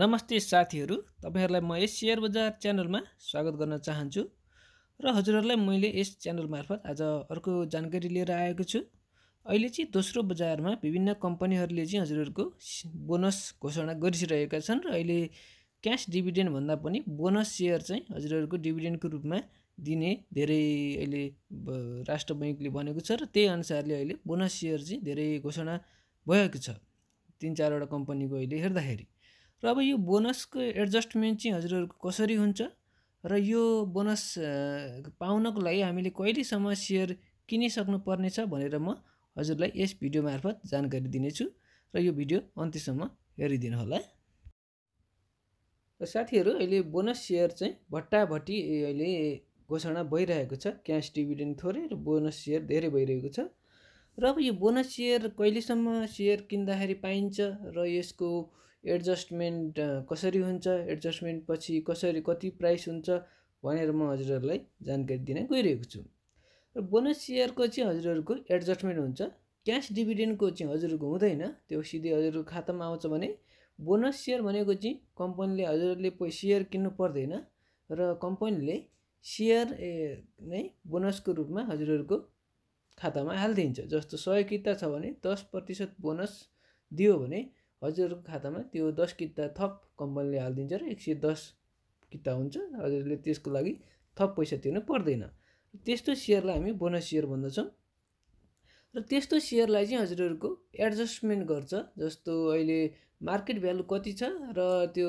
नमस्ते साथीहरू तपाईँहरूलाई म यस सेयर बजार च्यानलमा स्वागत गर्न चाहन्छु र हजुरहरूलाई मैले यस च्यानल मार्फत आज अर्को जानकारी लिएर आएको छु अहिले चाहिँ दोस्रो बजारमा विभिन्न कम्पनीहरूले चाहिँ हजुरहरूको बोनस घोषणा गरिसकेका छन् र अहिले क्यास डिभिडेन्ड भन्दा पनि बोनस सेयर चाहिँ हजुरहरूको डिभिडेन्डको रूपमा दिने धेरै अहिले राष्ट्र बैङ्कले भनेको छ र त्यही अनुसारले अहिले बोनस सेयर चाहिँ धेरै घोषणा भएको छ तिन चारवटा कम्पनीको अहिले हेर्दाखेरि र अब यो बोनसको एडजस्टमेन्ट चाहिँ हजुरहरूको कसरी हुन्छ र यो बोनस पाउनको लागि हामीले कहिलेसम्म सेयर किनिसक्नु पर्नेछ भनेर म हजुरलाई यस भिडियो मार्फत जानकारी दिनेछु र यो भिडियो अन्त्यसम्म हेरिदिनु होला र साथीहरू अहिले बोनस सेयर चाहिँ भट्टाभट्टी अहिले घोषणा भइरहेको छ क्यास डिभिडेन्ड थोरै र बोनस सेयर धेरै भइरहेको छ र अब यो बोनस सेयर कहिलेसम्म सेयर किन्दाखेरि पाइन्छ र यसको एडजस्टमेन्ट कसरी हुन्छ एडजस्टमेन्ट पछि कसरी कति प्राइस हुन्छ भनेर म हजुरहरूलाई जानकारी दिन गइरहेको छु र बोनस सेयरको चाहिँ हजुरहरूको एडजस्टमेन्ट हुन्छ क्यास डिभिडेन्डको चाहिँ हजुरहरूको हुँदैन त्यो सिधै हजुरको खातामा आउँछ भने बोनस सेयर भनेको चाहिँ कम्पनीले हजुरहरूले सेयर किन्नु पर्दैन र कम्पनीले सेयर नै बोनसको रूपमा हजुरहरूको खातामा हालिदिन्छ जस्तो सहयोगिता छ भने दस प्रतिशत बोनस दियो भने हजुरहरूको खातामा त्यो दस किता थप कम्पनीले हालिदिन्छ र एक सय दस किता हुन्छ हजुरले त्यसको लागि थप पैसा तिर्नु पर्दैन त्यस्तो सेयरलाई हामी बोनस सेयर भन्दछौँ र त्यस्तो सेयरलाई चाहिँ हजुरहरूको एडजस्टमेन्ट गर्छ जस्तो अहिले मार्केट भ्यालु कति छ र त्यो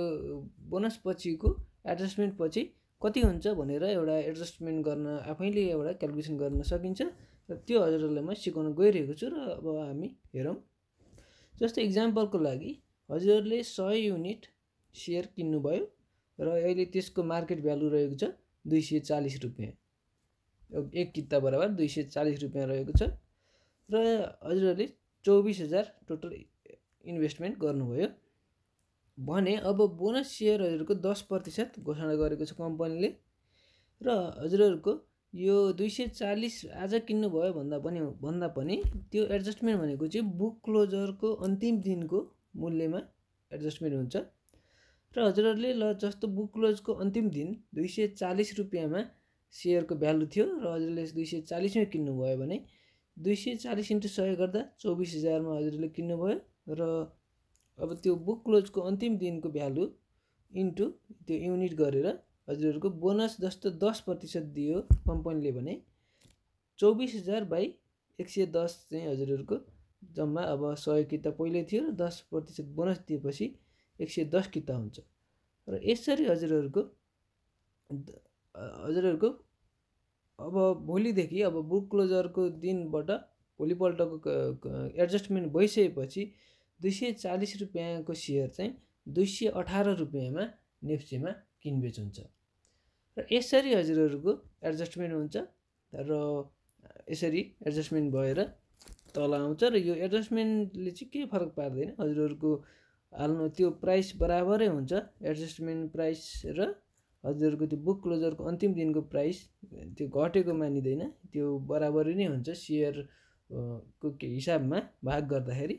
बोनस पछिको एडजस्टमेन्ट पछि कति हुन्छ भनेर एउटा एडजस्टमेन्ट गर्न आफैले एउटा क्यालकुलेसन गर्न सकिन्छ र त्यो हजुरहरूलाई म सिकाउन गइरहेको छु र अब हामी हेरौँ जस्तै इक्जाम्पलको लागि हजुरहरूले सय युनिट सेयर किन्नुभयो र अहिले त्यसको मार्केट भ्यालु रहेको छ दुई सय चालिस रुपियाँ एक किता बराबर दुई सय चालिस रुपियाँ रहेको छ र हजुरहरूले चौबिस हजार टोटल इन्भेस्टमेन्ट गर्नुभयो भने अब बोनस सेयरहरूको दस प्रतिशत घोषणा गरेको छ कम्पनीले र हजुरहरूको यो दुई सय चालिस आज किन्नुभयो भन्दा पनि भन्दा पनि त्यो एडजस्टमेन्ट भनेको चाहिँ बुक क्लोजरको अन्तिम दिनको मूल्यमा एडजस्टमेन्ट हुन्छ र हजुरहरूले ल जस्तो बुक क्लोजको अन्तिम दिन दुई सय चालिस रुपियाँमा सेयरको भ्यालु थियो र हजुरले दुई सय चालिसमै किन्नुभयो भने दुई सय चालिस इन्टु सय गर्दा चौबिस हजारमा हजुरले किन्नुभयो र अब त्यो बुक क्लोजको अन्तिम दिनको भ्यालु इन्टु त्यो युनिट गरेर हजुरहरूको बोनस जस्तो दस प्रतिशत दियो कम्पनीले भने चौबिस हजार बाई एक सय दस चाहिँ हजुरहरूको जम्मा अब सय किता पहिल्यै थियो र दस प्रतिशत बोनस दिएपछि एक सय दस किता हुन्छ र यसरी हजुरहरूको हजुरहरूको अब भोलिदेखि अब बुक क्लोजरको दिनबाट भोलिपल्टको एडजस्टमेन्ट भइसकेपछि दुई सय चालिस रुपियाँको सेयर चाहिँ दुई सय अठार रुपियाँमा नेप्सेमा किनबेच हुन्छ र यसरी हजुरहरूको एडजस्टमेन्ट हुन्छ र यसरी एडजस्टमेन्ट भएर तल आउँछ र यो एडजस्टमेन्टले चाहिँ के फरक पार्दैन हजुरहरूको हाल्नु त्यो प्राइस बराबरै हुन्छ एडजस्टमेन्ट प्राइस र हजुरहरूको त्यो बुक क्लोजरको अन्तिम दिनको प्राइस त्यो घटेको मानिँदैन त्यो बराबरी नै हुन्छ सेयर को के हिसाबमा भाग गर्दाखेरि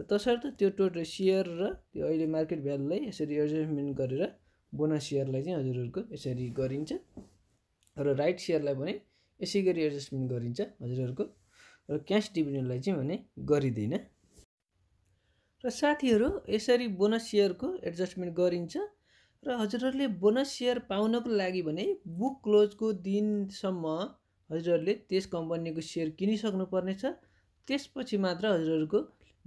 र तसर्थ त्यो टोटल सेयर र त्यो अहिले मार्केट भ्यालुलाई यसरी एडजस्टमेन्ट गरेर बोनस सेयरलाई चाहिँ हजुरहरूको यसरी गरिन्छ र राइट सेयरलाई भने यसै गरी एडजस्टमेन्ट गरिन्छ हजुरहरूको र क्यास डिभिडेन्डलाई चाहिँ भने गरिँदैन र साथीहरू यसरी बोनस सेयरको एडजस्टमेन्ट गरिन्छ र हजुरहरूले बोनस सेयर पाउनको लागि भने बुक क्लोजको दिनसम्म हजुरहरूले त्यस कम्पनीको सेयर किनिसक्नुपर्नेछ त्यसपछि मात्र हजुरहरूको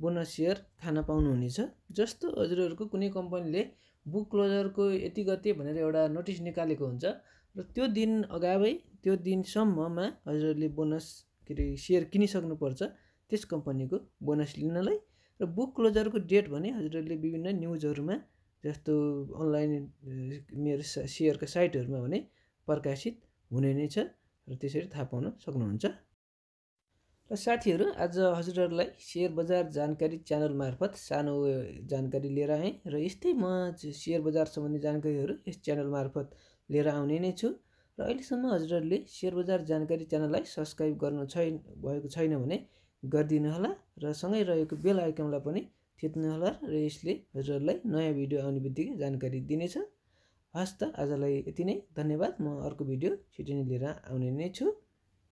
बोनस सेयर खान पाउनुहुनेछ जस्तो हजुरहरूको कुनै कम्पनीले बुक क्लोजरको यति गते भनेर एउटा नोटिस निकालेको हुन्छ र त्यो दिन अगावै त्यो दिनसम्ममा हजुरहरूले बोनस के अरे सेयर किनिसक्नुपर्छ त्यस कम्पनीको बोनस लिनलाई र बुक क्लोजरको डेट भने हजुरहरूले विभिन्न न्युजहरूमा जस्तो अनलाइन मेरो सेयरको साइटहरूमा भने प्रकाशित हुने नै छ र त्यसरी थाहा पाउन सक्नुहुन्छ र साथीहरू आज हजुरहरूलाई सेयर बजार जानकारी च्यानल मार्फत सानो जानकारी लिएर आएँ र यस्तै म सेयर बजार सम्बन्धी जानकारीहरू यस च्यानल मार्फत लिएर आउने नै छु र अहिलेसम्म हजुरहरूले सेयर बजार जानकारी च्यानललाई सब्सक्राइब गर्नु छैन भएको छैन भने गरिदिनुहोला र सँगै रहेको बेल आइकनलाई पनि होला र यसले हजुरहरूलाई नयाँ भिडियो आउने बित्तिकै जानकारी दिनेछ हस् त आजलाई यति नै धन्यवाद म अर्को भिडियो छिटो नै लिएर आउने नै छु